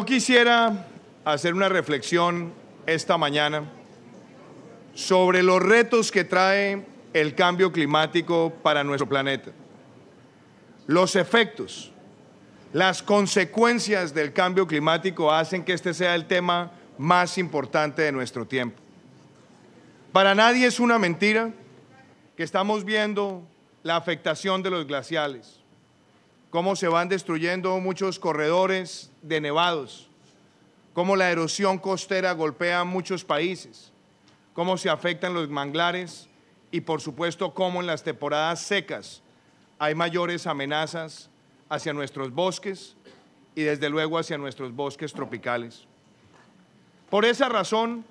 Yo quisiera hacer una reflexión esta mañana sobre los retos que trae el cambio climático para nuestro planeta, los efectos, las consecuencias del cambio climático hacen que este sea el tema más importante de nuestro tiempo. Para nadie es una mentira que estamos viendo la afectación de los glaciales, cómo se van destruyendo muchos corredores de nevados, cómo la erosión costera golpea a muchos países, cómo se afectan los manglares y por supuesto cómo en las temporadas secas hay mayores amenazas hacia nuestros bosques y desde luego hacia nuestros bosques tropicales. Por esa razón,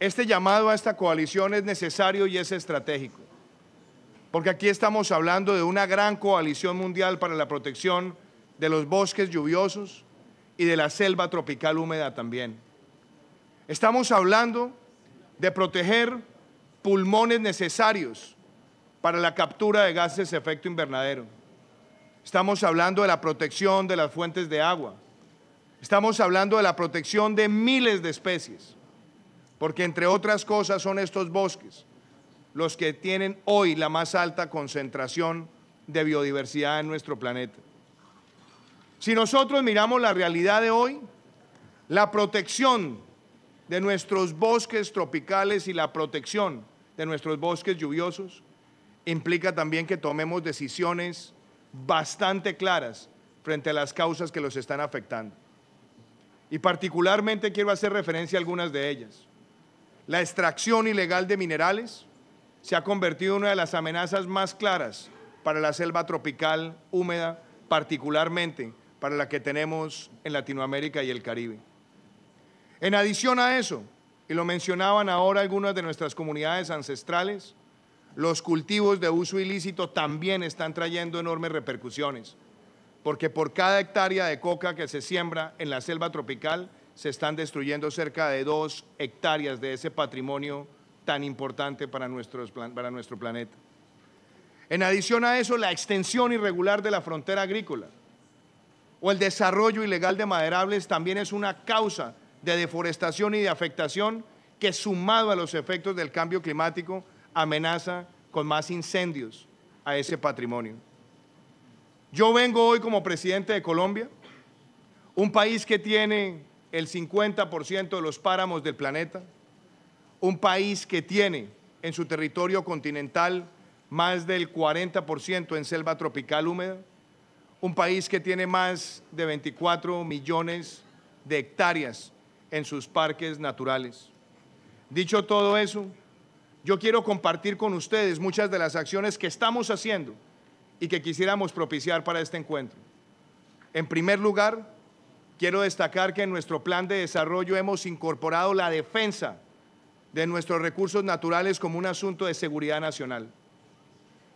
este llamado a esta coalición es necesario y es estratégico porque aquí estamos hablando de una gran coalición mundial para la protección de los bosques lluviosos y de la selva tropical húmeda también. Estamos hablando de proteger pulmones necesarios para la captura de gases de efecto invernadero. Estamos hablando de la protección de las fuentes de agua. Estamos hablando de la protección de miles de especies, porque entre otras cosas son estos bosques los que tienen hoy la más alta concentración de biodiversidad en nuestro planeta. Si nosotros miramos la realidad de hoy, la protección de nuestros bosques tropicales y la protección de nuestros bosques lluviosos implica también que tomemos decisiones bastante claras frente a las causas que los están afectando. Y particularmente quiero hacer referencia a algunas de ellas. La extracción ilegal de minerales, se ha convertido en una de las amenazas más claras para la selva tropical húmeda, particularmente para la que tenemos en Latinoamérica y el Caribe. En adición a eso, y lo mencionaban ahora algunas de nuestras comunidades ancestrales, los cultivos de uso ilícito también están trayendo enormes repercusiones, porque por cada hectárea de coca que se siembra en la selva tropical se están destruyendo cerca de dos hectáreas de ese patrimonio tan importante para, nuestros, para nuestro planeta. En adición a eso, la extensión irregular de la frontera agrícola o el desarrollo ilegal de maderables también es una causa de deforestación y de afectación que sumado a los efectos del cambio climático amenaza con más incendios a ese patrimonio. Yo vengo hoy como presidente de Colombia, un país que tiene el 50% de los páramos del planeta, un país que tiene en su territorio continental más del 40% en selva tropical húmeda, un país que tiene más de 24 millones de hectáreas en sus parques naturales. Dicho todo eso, yo quiero compartir con ustedes muchas de las acciones que estamos haciendo y que quisiéramos propiciar para este encuentro. En primer lugar, quiero destacar que en nuestro plan de desarrollo hemos incorporado la defensa de nuestros recursos naturales como un asunto de seguridad nacional.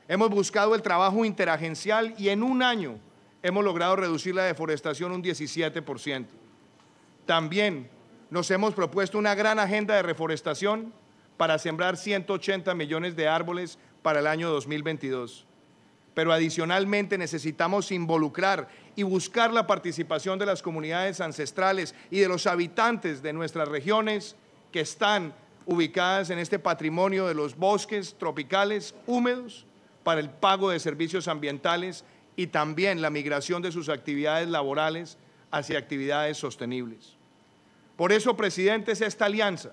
Hemos buscado el trabajo interagencial y en un año hemos logrado reducir la deforestación un 17%. También nos hemos propuesto una gran agenda de reforestación para sembrar 180 millones de árboles para el año 2022. Pero adicionalmente necesitamos involucrar y buscar la participación de las comunidades ancestrales y de los habitantes de nuestras regiones que están ubicadas en este patrimonio de los bosques tropicales húmedos para el pago de servicios ambientales y también la migración de sus actividades laborales hacia actividades sostenibles. Por eso, presidente, esta alianza,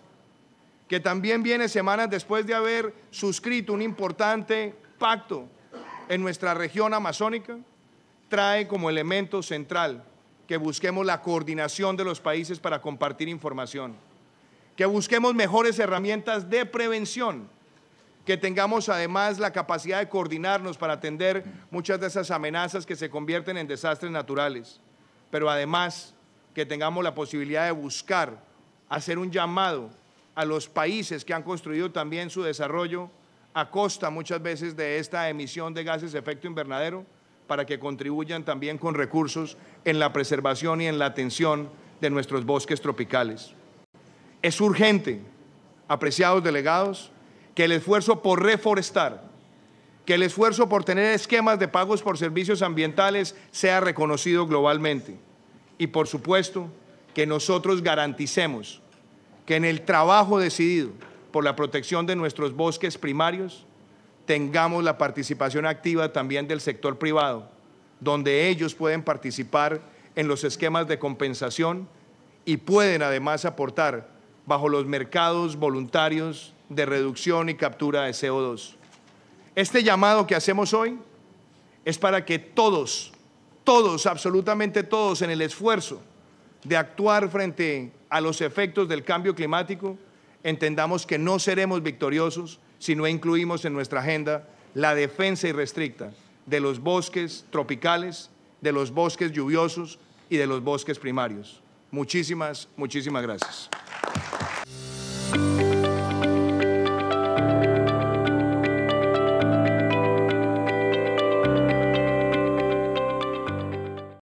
que también viene semanas después de haber suscrito un importante pacto en nuestra región amazónica, trae como elemento central que busquemos la coordinación de los países para compartir información que busquemos mejores herramientas de prevención, que tengamos además la capacidad de coordinarnos para atender muchas de esas amenazas que se convierten en desastres naturales, pero además que tengamos la posibilidad de buscar, hacer un llamado a los países que han construido también su desarrollo a costa muchas veces de esta emisión de gases de efecto invernadero para que contribuyan también con recursos en la preservación y en la atención de nuestros bosques tropicales. Es urgente, apreciados delegados, que el esfuerzo por reforestar, que el esfuerzo por tener esquemas de pagos por servicios ambientales sea reconocido globalmente. Y por supuesto, que nosotros garanticemos que en el trabajo decidido por la protección de nuestros bosques primarios tengamos la participación activa también del sector privado, donde ellos pueden participar en los esquemas de compensación y pueden además aportar bajo los mercados voluntarios de reducción y captura de CO2. Este llamado que hacemos hoy es para que todos, todos, absolutamente todos, en el esfuerzo de actuar frente a los efectos del cambio climático, entendamos que no seremos victoriosos si no incluimos en nuestra agenda la defensa irrestricta de los bosques tropicales, de los bosques lluviosos y de los bosques primarios. Muchísimas, muchísimas gracias. Thank you.